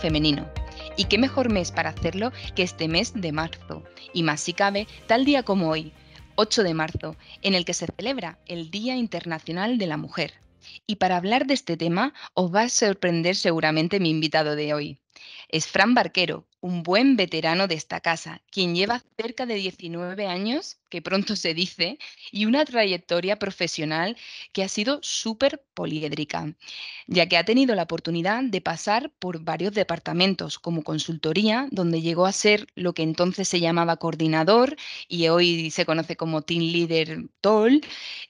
femenino. Y qué mejor mes para hacerlo que este mes de marzo. Y más si cabe, tal día como hoy, 8 de marzo, en el que se celebra el Día Internacional de la Mujer. Y para hablar de este tema, os va a sorprender seguramente mi invitado de hoy. Es Fran Barquero, un buen veterano de esta casa, quien lleva cerca de 19 años, que pronto se dice, y una trayectoria profesional que ha sido súper poliédrica, ya que ha tenido la oportunidad de pasar por varios departamentos como consultoría, donde llegó a ser lo que entonces se llamaba coordinador y hoy se conoce como Team Leader Toll,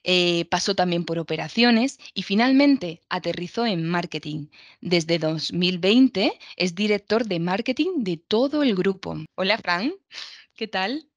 eh, pasó también por operaciones y finalmente aterrizó en marketing. Desde 2020 es director de marketing de todo el grupo. Hola, Fran, ¿qué tal?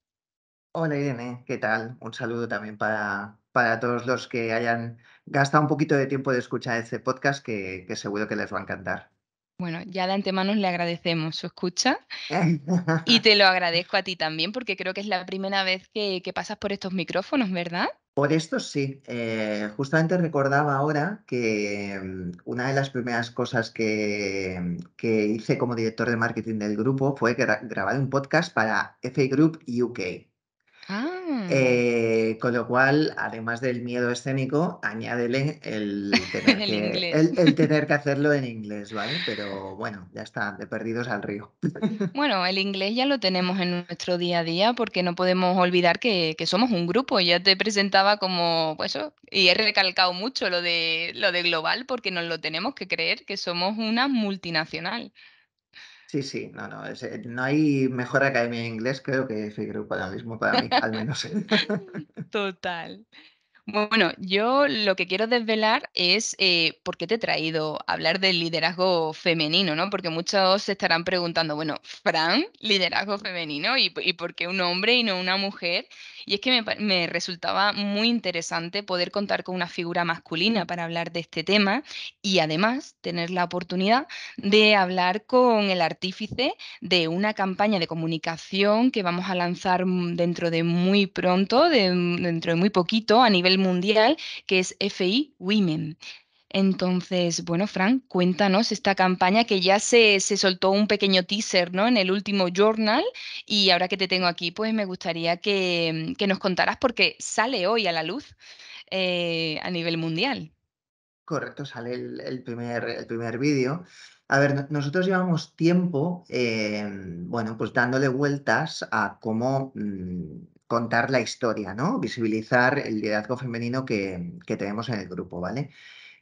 Hola, Irene, ¿qué tal? Un saludo también para, para todos los que hayan gastado un poquito de tiempo de escuchar este podcast, que, seguro que les va a encantar. Bueno, ya de antemano le agradecemos su escucha y te lo agradezco a ti también porque creo que es la primera vez que pasas por estos micrófonos, ¿verdad? Por esto sí, eh, justamente recordaba ahora que mm, una de las primeras cosas que, mm, que hice como director de marketing del grupo fue grabar un podcast para FA Group UK. Ah. Eh, con lo cual, además del miedo escénico, añádele el tener, que, hacerlo en inglés, ¿vale? Pero bueno, ya está, de perdidos al río. bueno, el inglés ya lo tenemos en nuestro día a día porque no podemos olvidar que, somos un grupo. Ya te presentaba como, pues y he recalcado mucho lo de, lo de global porque nos lo tenemos que creer, que somos una multinacional. Sí, sí, no, no, eh, no hay mejor academia de inglés, creo que Figueroa para mismo, para mí, al menos. ¿eh? Total. Bueno, yo lo que quiero desvelar es eh, por qué te he traído hablar del liderazgo femenino, ¿no? Porque muchos se estarán preguntando, bueno, Fran, liderazgo femenino, ¿y, y por qué un hombre y no una mujer? Y es que me, resultaba muy interesante poder contar con una figura masculina para hablar de este tema y además tener la oportunidad de hablar con el artífice de una campaña de comunicación que vamos a lanzar mm, dentro de muy pronto, mm, dentro de muy poquito, a nivel mundial, que es FI Women. Entonces, bueno, Frank, cuéntanos esta campaña que ya se, se, soltó un pequeño teaser ¿no? en el último journal y ahora que te tengo aquí, pues me gustaría que, mm, nos contaras porque sale hoy a la luz eh, a nivel mundial. Correcto, sale el, primer, el primer vídeo. A ver, nosotros llevamos tiempo, eh, bueno, pues dándole vueltas a cómo mm, contar la historia, ¿no? Visibilizar el liderazgo femenino que, tenemos en el grupo, ¿vale?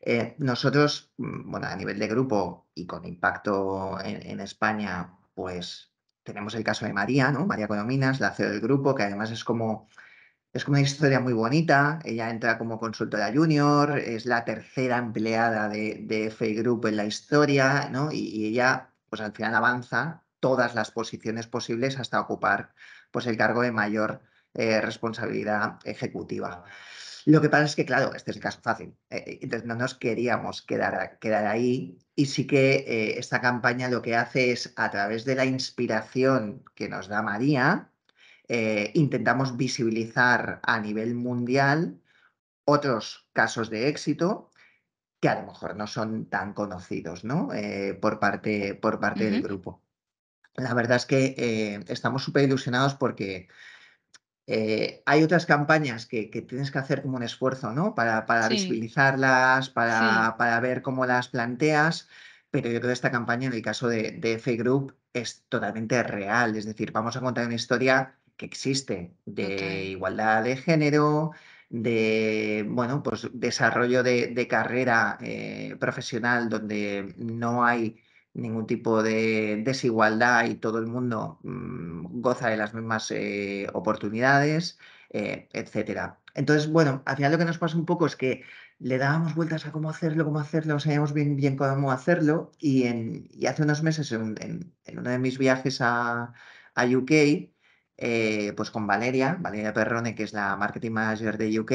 Eh, nosotros, mm, bueno, a nivel de grupo y con impacto en, España, pues tenemos el caso de María, ¿no? María Colominas, la CEO del grupo, que además es como, es como una historia muy bonita. Ella entra como consultora junior, es la tercera empleada de, de e Group en la historia, ¿no? Y, y, ella, pues al final avanza todas las posiciones posibles hasta ocupar pues el cargo de mayor eh, responsabilidad ejecutiva. Lo que pasa es que, claro, este es el caso fácil. Eh, entonces, no nos queríamos quedar, quedar ahí y sí que eh, esta campaña lo que hace es, a través de la inspiración que nos da María, intentamos visibilizar a nivel mundial otros casos de éxito que a lo mejor no son tan conocidos ¿no? por parte, por parte del grupo. La verdad es que estamos súper ilusionados porque eh, hay otras campañas que, tienes que hacer como un esfuerzo, ¿no? Para, visibilizarlas, para, ver cómo las planteas, pero yo creo que esta campaña en el caso de, de Group es totalmente real, es decir, vamos a contar una historia que existe de igualdad de género, de bueno, pues desarrollo de, carrera eh, profesional donde no hay ningún tipo de desigualdad y todo el mundo mm, goza de las mismas eh, oportunidades, etc. Eh, etcétera. Entonces, bueno, al final lo que nos pasa un poco es que le dábamos vueltas a cómo hacerlo, cómo hacerlo, no sabíamos bien, cómo hacerlo y, hace unos meses en, uno de mis viajes a, UK, eh, pues con Valeria, Valeria Perrone, que es la marketing manager de UK,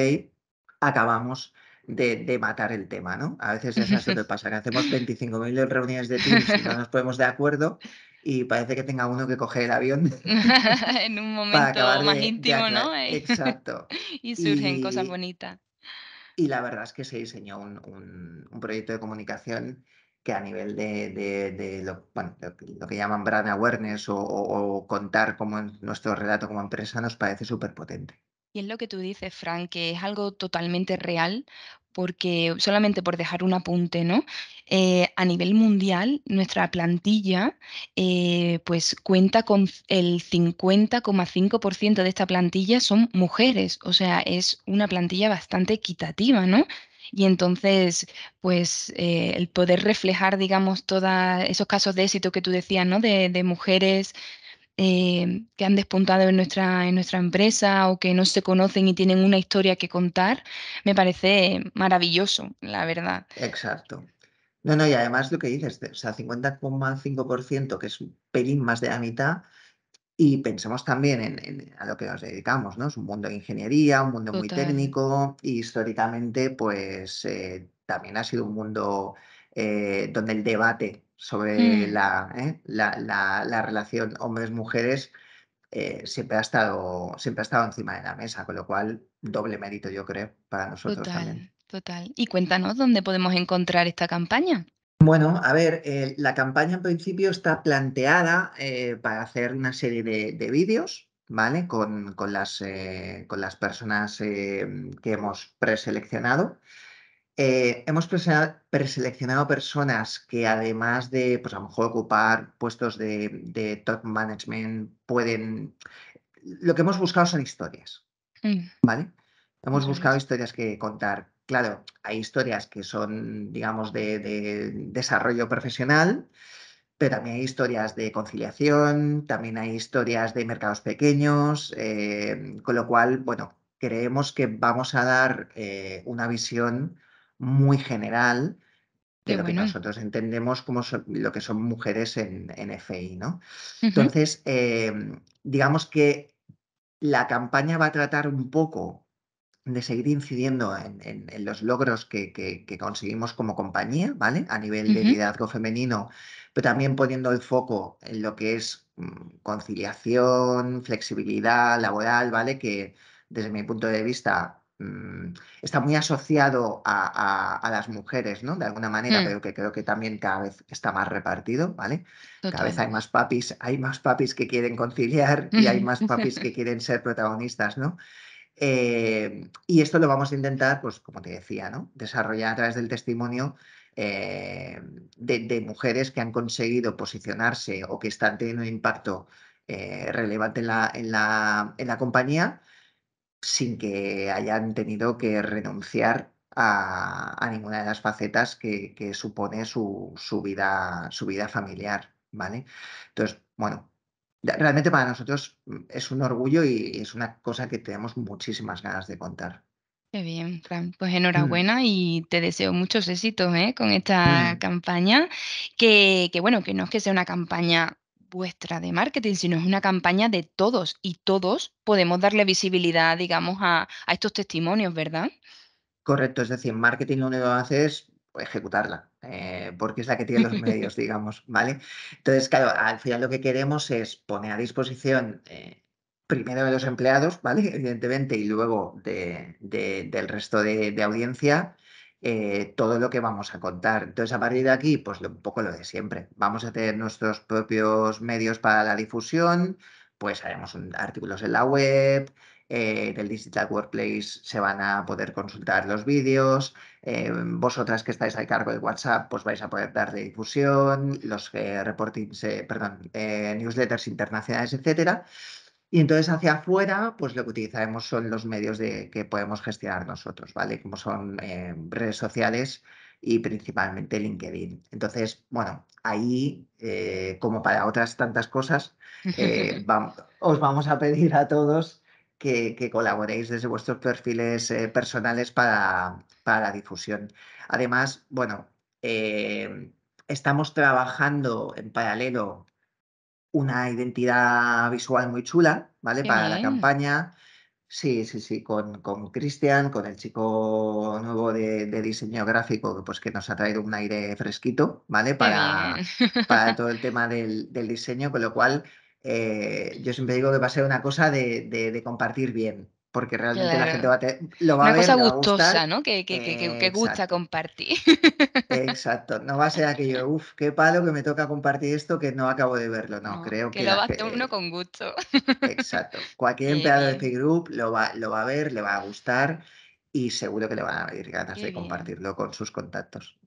acabamos de, matar el tema, ¿no? A veces es así que pasa, que hacemos 25.000 reuniones de Teams y no nos ponemos de acuerdo y parece que tenga uno que coger el avión. en un momento más íntimo, ¿no? Exacto. y surgen cosas bonitas. Y la verdad es que se diseñó un, proyecto de comunicación que a nivel de, lo, que llaman brand awareness o, o, contar como nuestro relato como empresa nos parece súper potente. Y es lo que tú dices, Frank, que es algo totalmente real, porque solamente por dejar un apunte, ¿no? Eh, a nivel mundial, nuestra plantilla eh, pues cuenta con el 50,5% de esta plantilla son mujeres, o sea, es una plantilla bastante equitativa, ¿no? Y entonces, pues eh, el poder reflejar, digamos, todos esos casos de éxito que tú decías, ¿no? De, de mujeres eh, que han despuntado en nuestra, en nuestra empresa o que no se conocen y tienen una historia que contar, me parece maravilloso, la verdad. Exacto. No, no, y además lo que dices, o sea, 50,5%, que es un pelín más de la mitad, y pensamos también en, a lo que nos dedicamos, ¿no? Es un mundo de ingeniería, un mundo muy técnico, y históricamente, pues eh, también ha sido un mundo eh, donde el debate sobre mm. ¿eh? la, relación hombres-mujeres eh, siempre, ha estado, siempre ha estado encima de la mesa, con lo cual doble mérito yo creo para nosotros. Total, también. total. Y cuéntanos dónde podemos encontrar esta campaña. Bueno, a ver, eh, la campaña en principio está planteada para hacer una serie de, vídeos, ¿vale? Con, las, con las personas que hemos preseleccionado. Eh, hemos preseleccionado personas que además de, pues a lo mejor ocupar puestos de, top management, pueden... Lo que hemos buscado son historias, mm. ¿vale? Hemos buscado historias que contar. Claro, hay historias que son, digamos, de, desarrollo profesional, pero también hay historias de conciliación, también hay historias de mercados pequeños, eh, con lo cual, bueno, creemos que vamos a dar eh, una visión muy general de lo que nosotros entendemos como lo que son mujeres en, en FI, ¿no? Entonces, em, digamos que la campaña va a tratar un poco de seguir incidiendo en, los logros que, que, conseguimos como compañía, ¿vale? A nivel de liderazgo femenino, pero también poniendo el foco en lo que es mm, conciliación, flexibilidad laboral, ¿vale? Que desde mi punto de vista Mm, está muy asociado a, las mujeres, ¿no? De alguna manera, mm. pero que creo que también cada vez está más repartido, ¿vale? Cada vez hay más papis, hay más papis que quieren conciliar y hay más papis que quieren ser protagonistas, ¿no? Eh, y esto lo vamos a intentar, pues como te decía, ¿no? Desarrollar a través del testimonio eh, de, mujeres que han conseguido posicionarse o que están teniendo un impacto eh, relevante en la compañía sin que hayan tenido que renunciar a, ninguna de las facetas que, supone su, vida, su vida familiar, ¿vale? Entonces, bueno, realmente para nosotros mm, es un orgullo y es una cosa que tenemos muchísimas ganas de contar. Qué bien, Fran. Pues mm. enhorabuena y te deseo muchos éxitos ¿eh? con esta mm. campaña, que, bueno, que no es que sea una campaña vuestra de marketing, sino es una campaña de todos y todos podemos darle visibilidad, digamos, a, a estos testimonios, ¿verdad? Correcto, es decir, marketing lo único que hace es ejecutarla, eh, porque es la que tiene los medios, digamos, ¿vale? Entonces, claro, al final lo que queremos es poner a disposición eh, primero de los empleados, ¿vale? Evidentemente, y luego de, del resto de, de audiencia, eh, todo lo que vamos a contar. Entonces, a partir de aquí, pues un poco lo de siempre. Vamos a tener nuestros propios medios para la difusión, pues haremos artículos en la web, eh, en el Digital Workplace se van a poder consultar los vídeos, eh, vosotras que estáis al cargo de WhatsApp, pues vais a poder darle difusión, los reportings, perdón, newsletters internacionales, etcétera. Y entonces hacia afuera, pues lo que utilizaremos son los medios de, que podemos gestionar nosotros, ¿vale? Como son eh, redes sociales y principalmente LinkedIn. Entonces, bueno, ahí, eh, como para otras tantas cosas, eh, os vamos a pedir a todos que, colaboréis desde vuestros perfiles personales para, para, la difusión. Además, bueno, estamos trabajando en paralelo una identidad visual muy chula, ¿vale? Para la campaña. Sí, sí, sí, con Cristian, con, con, el chico nuevo de, de, diseño gráfico, que pues que nos ha traído un aire fresquito, ¿vale? Para, para todo el tema del, del, diseño, con lo cual eh, yo siempre digo que va a ser una cosa de, de compartir bien, porque realmente la gente va a lo va a ver. cosa gustosa, ¿no? Que, gusta compartir. Exacto, no va a ser aquello, uff, qué palo que me toca compartir esto que no acabo de verlo, no, creo que... Que lo va a hacer uno con gusto. Exacto, cualquier empleado de Figroup este lo va, lo va a ver, le va a gustar y seguro que le van a ir ganas de compartirlo con sus contactos.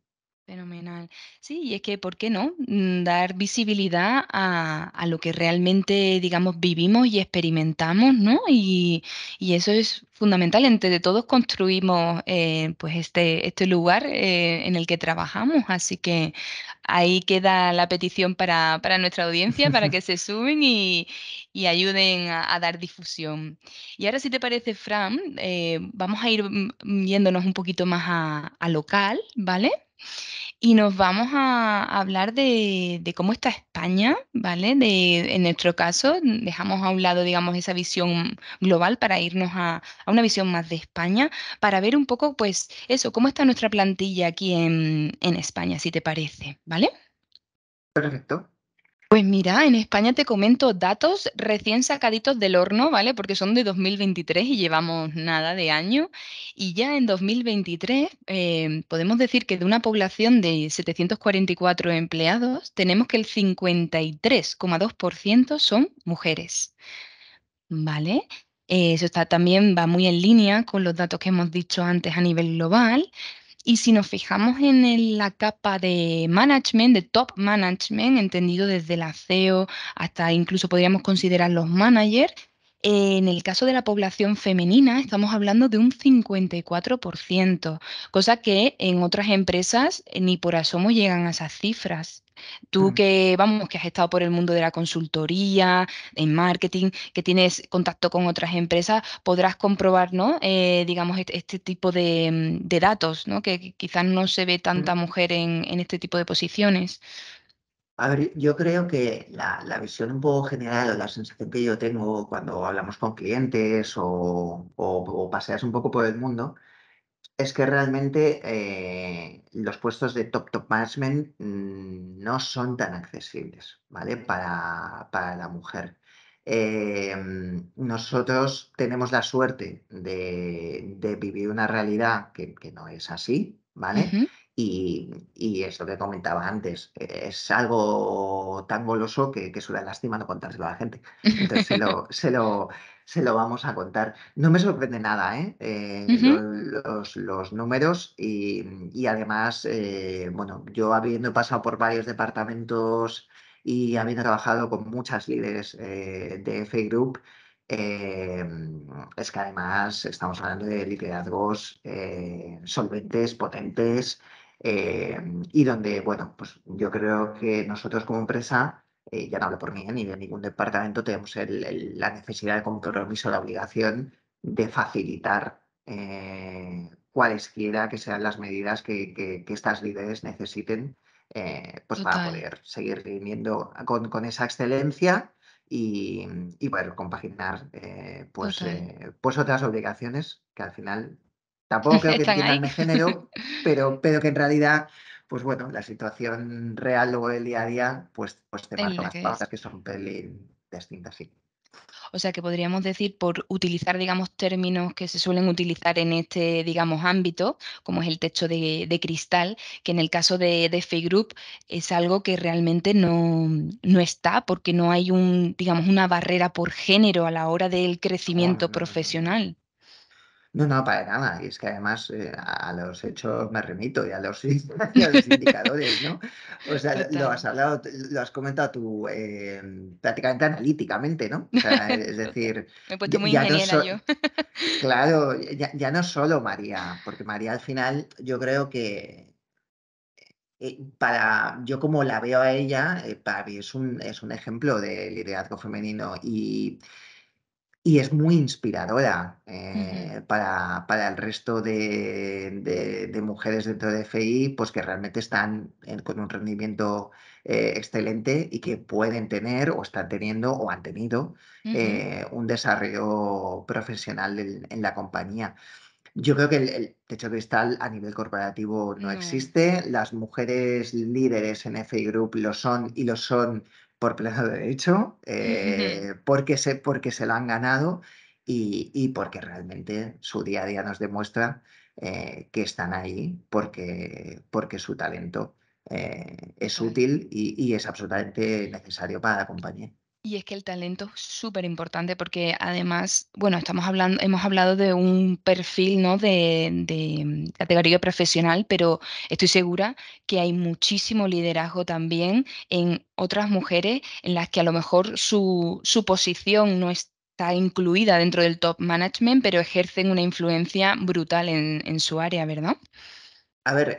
Fenomenal. Sí, y es que, ¿por qué no? Mm, dar visibilidad a, lo que realmente, digamos, vivimos y experimentamos, ¿no? Y, eso es fundamental. Entre todos construimos, eh, pues, este, este lugar eh, en el que trabajamos. Así que ahí queda la petición para, nuestra audiencia, para que se suben y, ayuden a, dar difusión. Y ahora, si te parece, Fran, eh, vamos a ir viéndonos mm, yéndonos un poquito más a local, ¿vale? y nos vamos a hablar de, cómo está España, ¿vale? en nuestro caso, dejamos a un lado, digamos, esa visión global para irnos a, una visión más de España, para ver un poco, pues, eso, cómo está nuestra plantilla aquí en España, si te parece, ¿vale? Perfecto. Pues mira, en España te comento datos recién sacaditos del horno, ¿vale? Porque son de 2023 y llevamos nada de año. Y ya en 2023 eh, podemos decir que de una población de 744 empleados, tenemos que el 53,2% son mujeres, ¿vale? eso también va muy en línea con los datos que hemos dicho antes a nivel global. Y si nos fijamos en la capa de management, de top management, entendido desde la CEO hasta incluso podríamos considerar los managers, en el caso de la población femenina estamos hablando de un 54%, cosa que en otras empresas eh, ni por asomo llegan a esas cifras. Tú mm. que, vamos, que has estado por el mundo de la consultoría, en marketing, que tienes contacto con otras empresas, podrás comprobar, eh, digamos, este, este, tipo de, mm, datos, ¿no? Que quizás no se ve mm. tanta mujer en este tipo de posiciones. A ver, yo creo que la, visión un poco general o la sensación que yo tengo cuando hablamos con clientes o, paseas un poco por el mundo es que realmente eh, los puestos de top top management mm, no son tan accesibles, ¿vale? Para, la mujer. Em, nosotros tenemos la suerte de, vivir una realidad que, no es así, ¿vale? Y, y, eso que comentaba antes, eh, es algo tan goloso que, que es lástima no contárselo a la gente. Entonces se lo, se lo, vamos a contar. No me sorprende nada, ¿eh? Eh, los, números y, además, bueno, yo habiendo pasado por varios departamentos y habiendo trabajado con muchas líderes de F Group, es que además estamos hablando de liderazgos solventes, potentes, eh, y donde, bueno, pues yo creo que nosotros como empresa, eh, ya no hablo por mí ¿eh? ni de ningún departamento, tenemos la necesidad de compromiso, la obligación de facilitar cualesquiera que sean las medidas que, estas líderes necesiten pues para poder seguir viviendo con, esa excelencia. Y, poder compaginar pues, pues otras obligaciones que al final Tampoco creo que entiendan género, pero, pero que en realidad, pues bueno, la situación real o el día a día, pues, pues te marca las pautas que son un pelín distintas, sí. O sea que podríamos decir, por utilizar, digamos, términos que se suelen utilizar en este, digamos, ámbito, como es el techo de, cristal, que en el caso de, de Group es algo que realmente no, no, está, porque no hay un, digamos, una barrera por género a la hora del crecimiento profesional. No, no, para nada. Y es que además eh, a los hechos me remito y a los, indicadores, ¿no? O sea, lo has hablado, lo has comentado tú em, prácticamente analíticamente, ¿no? es decir. me he puesto muy ingeniera yo. claro, ya, no solo María, porque María al final yo creo que. Eh, para yo como la veo a ella, eh, para mí es un, es un ejemplo de liderazgo femenino y, y es muy inspiradora eh, para, el resto de, mujeres dentro de FI, pues que realmente están con un rendimiento eh, excelente y que pueden tener o están teniendo o han tenido eh, un desarrollo profesional en, la compañía. Yo creo que el, techo cristal a nivel corporativo no existe. Las mujeres líderes en FI Group lo son y lo son por pleno derecho, eh, porque, se, porque se han ganado y, porque realmente su día a día nos demuestra eh, que están ahí porque, porque su talento eh, es útil y, y, es absolutamente necesario para la compañía. Y es que el talento es súper importante porque además, bueno, estamos hablando, hemos hablado de un perfil ¿no? de, categoría profesional, pero estoy segura que hay muchísimo liderazgo también en otras mujeres en las que a lo mejor su, su posición no está incluida dentro del top management, pero ejercen una influencia brutal en, en su área, ¿verdad? A ver,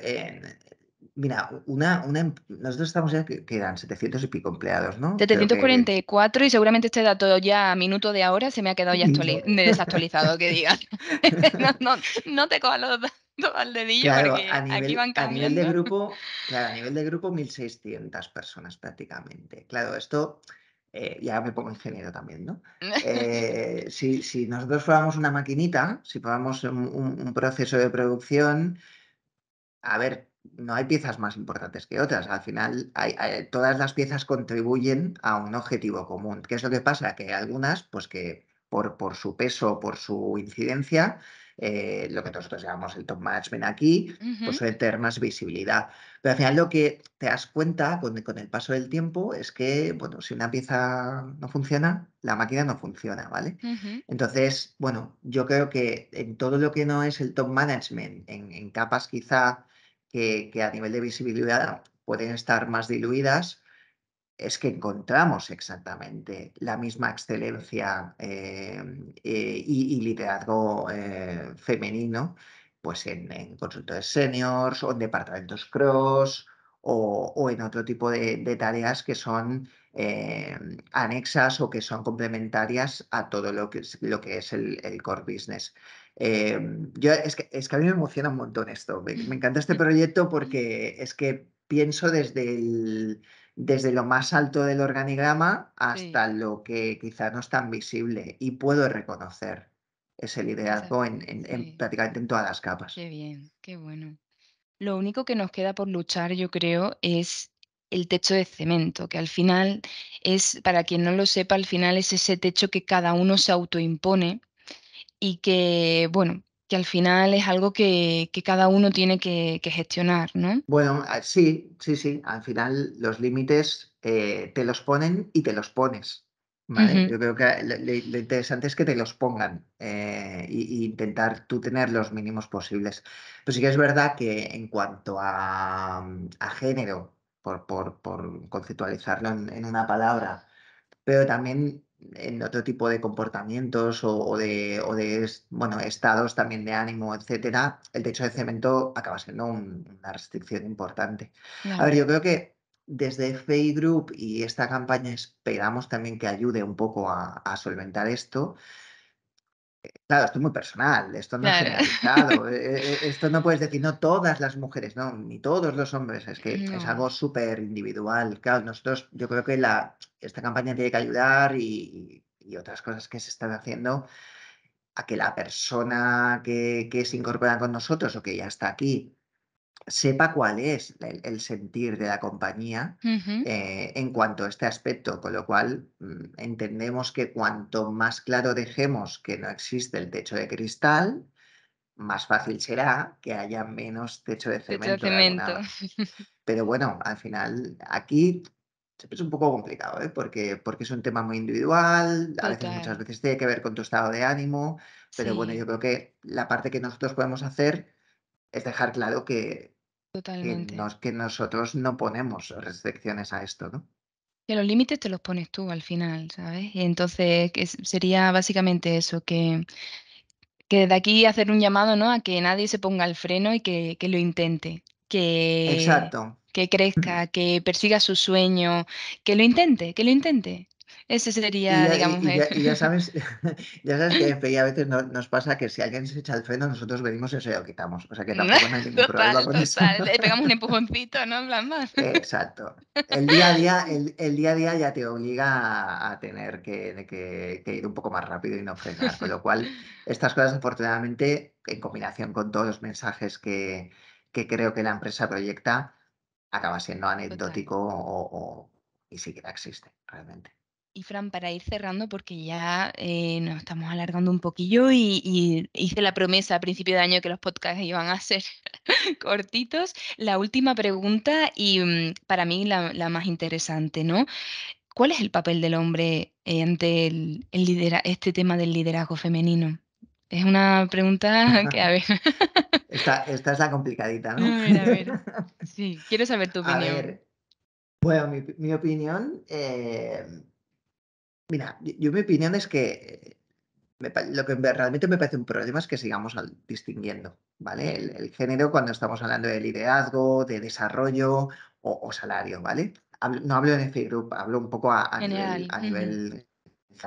Mira, una, em, nosotros estamos ya que, eran 700 y pico empleados, ¿no? 744 y seguramente este dato ya a minuto de ahora se me ha quedado ya desactualizado, que digan. no, no, te cojas los datos al dedillo porque aquí van cambiando. A nivel de grupo, a nivel de grupo 1.600 personas prácticamente. Claro, esto... Eh, ya me pongo ingeniero también, ¿no? Eh, si, nosotros fuéramos una maquinita, si fuéramos un proceso de producción, a ver, no hay piezas más importantes que otras. Al final, hay, todas las piezas contribuyen a un objetivo común. ¿Qué es lo que pasa? Que algunas, pues que por, por su peso, por su incidencia, eh, lo que nosotros llamamos el top management aquí, pues suele tener más visibilidad. Pero al final lo que te das cuenta con, el paso del tiempo es que, bueno, si una pieza no funciona, la máquina no funciona, ¿vale? Entonces, bueno, yo creo que en todo lo que no es el top management, en, en capas quizá que, a nivel de visibilidad pueden estar más diluidas, es que encontramos exactamente la misma excelencia eh, eh, y, liderazgo eh, femenino pues en, en, consultores seniors o en departamentos cross o, en otro tipo de, tareas que son eh, anexas o que son complementarias a todo lo que es, lo que es el, core business. Em, yo, es, que, a mí me emociona un montón esto. Me, encanta este proyecto porque es que pienso desde desde lo más alto del organigrama hasta lo que quizás no es tan visible y puedo reconocer ese liderazgo prácticamente en todas las capas. Qué bien, qué bueno. Lo único que nos queda por luchar, yo creo, es el techo de cemento, que al final es, para quien no lo sepa, al final es ese techo que cada uno se autoimpone y que, bueno, que al final es algo que, cada uno tiene que, gestionar, ¿no? Bueno, sí, sí, sí. Al final los límites eh, te los ponen y te los pones. ¿vale? Yo creo que ah, lo, interesante es que te los pongan e, intentar tú tener los mínimos posibles. Pues sí que es verdad que en cuanto a, mm, a género, por, por, conceptualizarlo en, una palabra, pero también en otro tipo de comportamientos o, de, de bueno, estados también de ánimo, etcétera, el techo de cemento acaba siendo una restricción importante. A ver, yo creo que desde FI Group y esta campaña esperamos también que ayude un poco a, solventar esto. Eh, claro, esto es muy personal, esto no es generalizado, eh, eh, esto no puedes decir, no todas las mujeres, no, ni todos los hombres, es que es algo súper individual. Claro, nosotros, yo creo que la, esta campaña tiene que ayudar y, otras cosas que se están haciendo a que la persona que, que se incorpora con nosotros o que ya está aquí sepa cuál es el, sentir de la compañía eh, en cuanto a este aspecto, con lo cual mm, entendemos que cuanto más claro dejemos que no existe el techo de cristal, más fácil será que haya menos techo de cemento. Pero bueno, al final aquí es un poco complicado, ¿eh? porque, porque es un tema muy individual, a veces muchas veces tiene que ver con tu estado de ánimo, pero bueno, yo creo que la parte que nosotros podemos hacer es dejar claro que, Totalmente. Que, nosotros no ponemos restricciones a esto, ¿no? Que los límites te los pones tú al final, ¿sabes? entonces sería básicamente eso, que, que de aquí hacer un llamado, ¿no? A que nadie se ponga el freno y que, que lo intente. Que, Exacto. Que crezca, que persiga su sueño, que lo intente, que lo intente. Ese sería, digamos. Y, y, ya, sabes, ya sabes que a veces nos pasa que si alguien se echa el freno, nosotros venimos y se lo quitamos. O sea que tampoco no hay ningún problema con eso. Le pegamos un empujoncito, ¿no? más. Exacto. El día a día, el, día a día ya te obliga a, tener que, ir un poco más rápido y no frenar. Con lo cual, estas cosas, afortunadamente, en combinación con todos los mensajes que, creo que la empresa proyecta, acaba siendo anecdótico o, o ni siquiera existe realmente. Y Fran, para ir cerrando, porque ya eh, nos estamos alargando un poquillo y, hice la promesa a principio de año que los podcasts iban a ser cortitos, la última pregunta y mm, para mí la, más interesante, ¿no? ¿Cuál es el papel del hombre eh, ante el, este tema del liderazgo femenino? Es una pregunta que, a ver. Esta, esta es la complicadita, ¿no? A ver, a ver. Sí, quiero saber tu opinión. Bueno, mi, opinión, eh, Mira, yo, mi opinión es que lo que realmente me parece un problema es que sigamos distinguiendo, ¿vale? El, género cuando estamos hablando de liderazgo, de desarrollo o, salario, ¿vale? no hablo en F Group, hablo un poco a, nivel,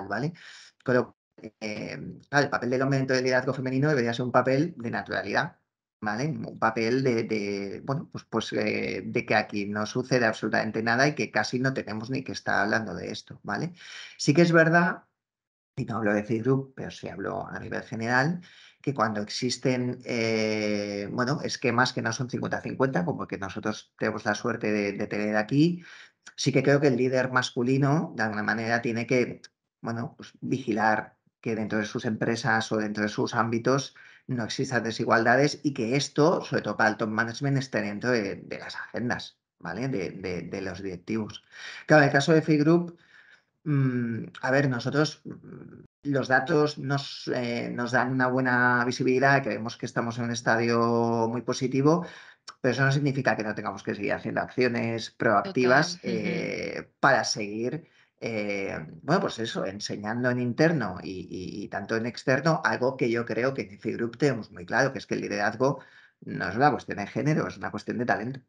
¿vale? Pero, em, el papel del aumento del liderazgo femenino debería ser un papel de naturalidad, un papel de, bueno, pues, pues eh, de que aquí no sucede absolutamente nada y que casi no tenemos ni que estar hablando de esto, ¿vale? Sí que es verdad, y no hablo de Group, pero sí hablo a nivel general, que cuando existen eh, bueno, esquemas que no son 50-50, como que nosotros tenemos la suerte de, de, tener aquí, sí que creo que el líder masculino, de alguna manera, tiene que bueno, pues, vigilar que dentro de sus empresas o dentro de sus ámbitos no existan desigualdades y que esto, sobre todo para el top management, esté dentro de, las agendas, ¿vale? De, los directivos. Claro, en el caso de figroup, mm, a ver, nosotros mm, los datos eh, nos, dan una buena visibilidad, creemos que estamos en un estadio muy positivo, pero eso no significa que no tengamos que seguir haciendo acciones proactivas eh, para seguir eh, bueno, pues eso, enseñando en interno y, tanto en externo, algo que yo creo que en Cigroup tenemos muy claro, que es que el liderazgo no es una cuestión de género, es una cuestión de talento.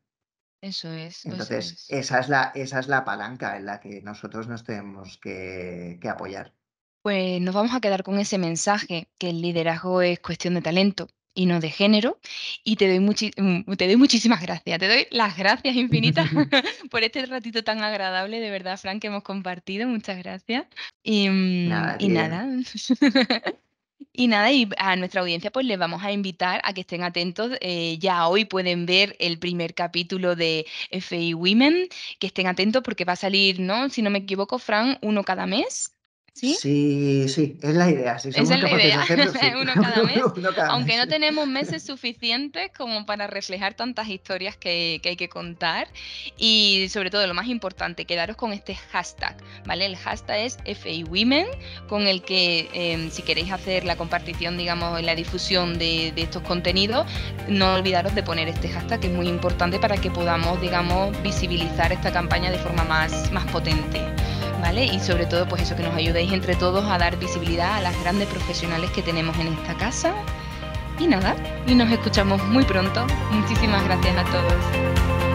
Eso es. Entonces, Esa, es la, esa es la palanca en la que nosotros nos tenemos que, que apoyar. Pues nos vamos a quedar con ese mensaje, que el liderazgo es cuestión de talento y no de género. Y te doy, mm, te doy muchísimas gracias. Te doy las gracias infinitas por este ratito tan agradable, de verdad, Fran, que hemos compartido. Muchas gracias. Y mm, nada. Y nada. Y nada, y a nuestra audiencia pues les vamos a invitar a que estén atentos. Eh, ya hoy pueden ver el primer capítulo de FI Women, que estén atentos porque va a salir, ¿no? Si no me equivoco, Fran, uno cada mes. ¿Sí? sí, es la idea. Esa es la idea, uno cada mes. Aunque no tenemos meses suficientes como para reflejar tantas historias que, hay que contar. Y sobre todo, lo más importante, quedaros con este hashtag, ¿vale? El hashtag es FIWomen, con el que em, si queréis hacer la compartición, digamos, la difusión de, de estos contenidos, no olvidaros de poner este hashtag, que es muy importante para que podamos, digamos, visibilizar esta campaña de forma más, más potente. Y sobre todo, pues eso, que nos ayudéis entre todos a dar visibilidad a las grandes profesionales que tenemos en esta casa. Y nada, y nos escuchamos muy pronto. Muchísimas gracias a todos.